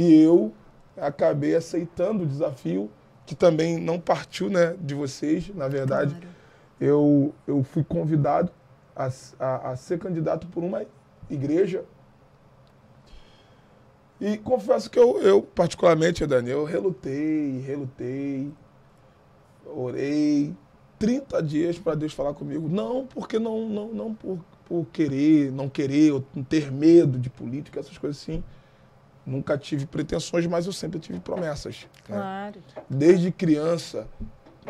E eu acabei aceitando o desafio, que também não partiu né, de vocês, na verdade. Claro. Eu, eu fui convidado a, a, a ser candidato por uma igreja e confesso que eu, eu particularmente, Daniel, eu relutei, relutei, orei 30 dias para Deus falar comigo. Não, porque não, não, não por, por querer, não querer, ou ter medo de política, essas coisas assim nunca tive pretensões, mas eu sempre tive promessas. Né? Claro. Né? Desde criança,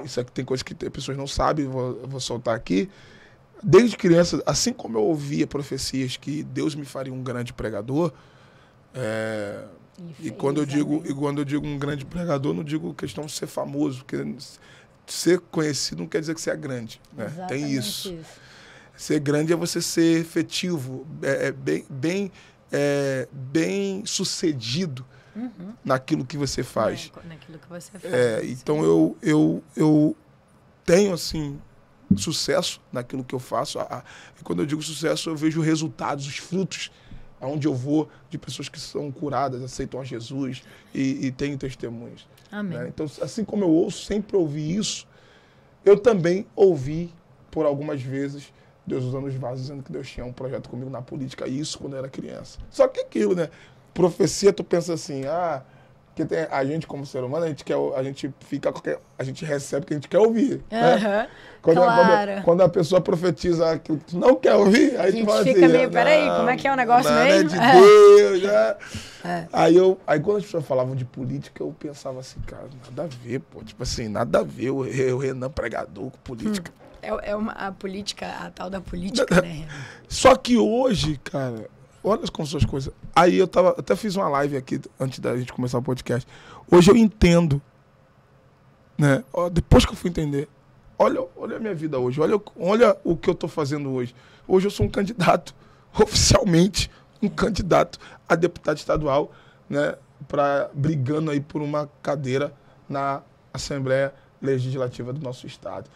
isso aqui tem coisas que as pessoas não sabem, vou, vou soltar aqui. Desde criança, assim como eu ouvia profecias que Deus me faria um grande pregador, é, e, e quando eu digo e quando eu digo um grande pregador, não digo questão de ser famoso, porque ser conhecido não quer dizer que você é grande, né? Tem isso. isso. Ser grande é você ser efetivo, é, é bem, bem é, bem sucedido uhum. naquilo que você faz. Né, naquilo que você é, faz. É, então eu, eu, eu tenho assim sucesso naquilo que eu faço. e quando eu digo sucesso, eu vejo resultados, os frutos aonde eu vou, de pessoas que são curadas, aceitam a Jesus e, e têm testemunhos. Né? Então, assim como eu ouço, sempre ouvi isso, eu também ouvi por algumas vezes Deus usando os vasos, dizendo que Deus tinha um projeto comigo na política, isso quando eu era criança. Só que aquilo, né? Profecia, tu pensa assim, ah, que tem, a gente como ser humano, a gente quer, a gente fica, a gente recebe o que a gente quer ouvir. Uhum, né? quando, claro. quando, quando, a pessoa profetiza aquilo que tu não quer ouvir, aí a gente tu fala fica assim, meio, ah, peraí, como é que é o negócio não, é mesmo? Não de é. Deus, né? é. Aí, eu, aí quando as pessoas falavam de política, eu pensava assim, cara, nada a ver, pô. Tipo assim, nada a ver o, o Renan pregador com política. Hum. É, é uma, a política, a tal da política, né? Só que hoje, cara, olha como são as coisas. Aí eu tava, até fiz uma live aqui antes da gente começar o podcast. Hoje eu entendo, né? Depois que eu fui entender, olha, olha a minha vida hoje, olha, olha o que eu tô fazendo hoje. Hoje eu sou um candidato, oficialmente um candidato a deputado estadual, né? Pra, brigando aí por uma cadeira na Assembleia Legislativa do nosso estado.